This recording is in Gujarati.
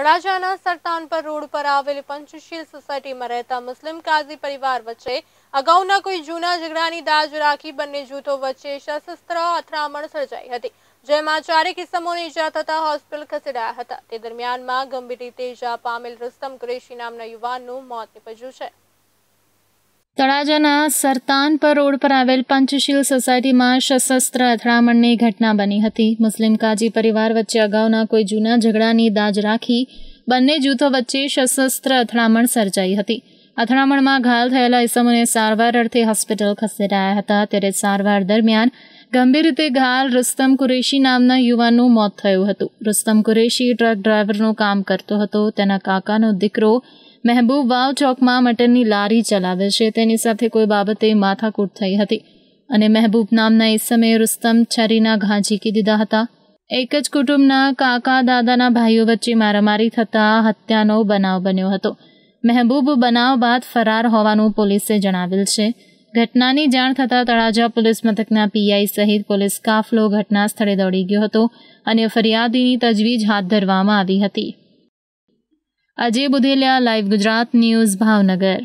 તળાજાના પર રોડ પર આવેલી પંચશીલ સોસાયટીમાં રહેતા મુસ્લિમ કાઝી પરિવાર વચ્ચે અગાઉના કોઈ જૂના ઝઘડાની દાજ રાખી બંને જૂથો વચ્ચે સશસ્ત્ર અથડામણ સર્જાઈ હતી જેમાં ચારેક ઇસમોને ઈજા થતા હોસ્પિટલ ખસેડાયા હતા તે દરમિયાનમાં ગંભીર રીતે ઈજા પામેલ રસ્તમ કુરેશી નામના યુવાનનું મોત નીપજ્યું છે તળાજાના સરતાનપર રોડ પર આવેલ પંચશીલ સોસાયટીમાં સશસ્ત્ર અથડામણની ઘટના બની હતી મુસ્લિમ કાજી પરિવાર વચ્ચે અગાઉના કોઈ જૂના ઝઘડાની દાજ રાખી બંને જૂથો વચ્ચે સશસ્ત્ર અથડામણ સર્જાઈ હતી અથડામણમાં ઘાયલ થયેલા ઇસમોને સારવાર અર્થે હોસ્પિટલ ખસેડાયા હતા ત્યારે સારવાર દરમિયાન ગંભીર રીતે ઘાયલ રુસ્તમ કુરેશી નામના યુવાનનું મોત થયું હતું રુસ્તમ કુરેશી ટ્રક ડ્રાઈવરનું કામ કરતો હતો તેના કાકાનો દીકરો મહેબૂબ વાવ ચોકમાં મટનની લારી ચલાવે છે તેની સાથે કોઈ બાબતે માથાકૂટ થઈ હતી અને મહેબૂબ નામના ઇસમે રુસ્તમ છરીના ઘા ઝીકી દીધા હતા એક જ કુટુંબના કાકા દાદાના ભાઈઓ વચ્ચે મારામારી થતાં હત્યાનો બનાવ બન્યો હતો મહેબૂબ બનાવ બાદ ફરાર હોવાનું પોલીસે જણાવેલ છે ઘટનાની જાણ થતાં તળાજા પોલીસ મથકના પીઆઈ સહિત પોલીસ કાફલો ઘટના સ્થળે દોડી ગયો હતો અને ફરિયાદીની તજવીજ હાથ ધરવામાં આવી હતી અજય બુધેલિયા લાઈવ ગુજરાત ન્યૂઝ ભાવનગર